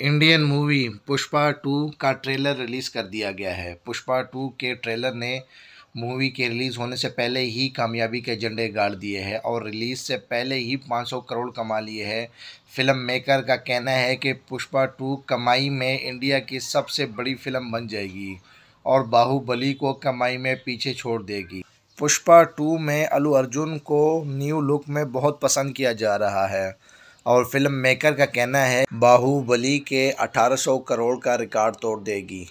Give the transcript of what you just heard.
Indian movie Pushpa two का trailer release कर दिया गया है पुष्पा टू के ट्रेलर ने मूवी के रिलीज़ होने से पहले ही कामयाबी के झंडे गाड़ दिए हैं और रिलीज़ से पहले ही 500 करोड़ कमा लिए हैं फिल्म मेकर का कहना है कि पुष्पा टू कमाई में इंडिया की सबसे बड़ी फिल्म बन जाएगी और बाहुबली को कमाई में पीछे छोड़ देगी पुष्पा टू में अलू अर्जुन को न्यू लुक में बहुत पसंद किया जा रहा है और फिल्म मेकर का कहना है बाहुबली के 1800 करोड़ का रिकॉर्ड तोड़ देगी